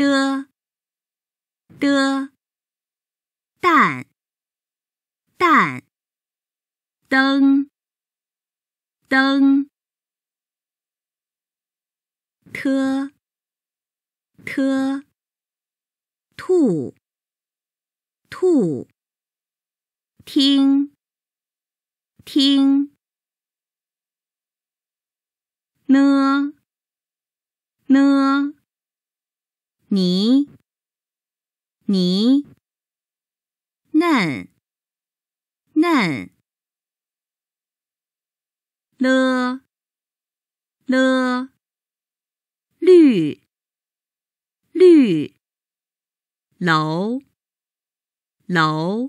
的的蛋蛋灯灯特特兔兔听听呢呢。泥泥嫩嫩了了绿绿楼楼。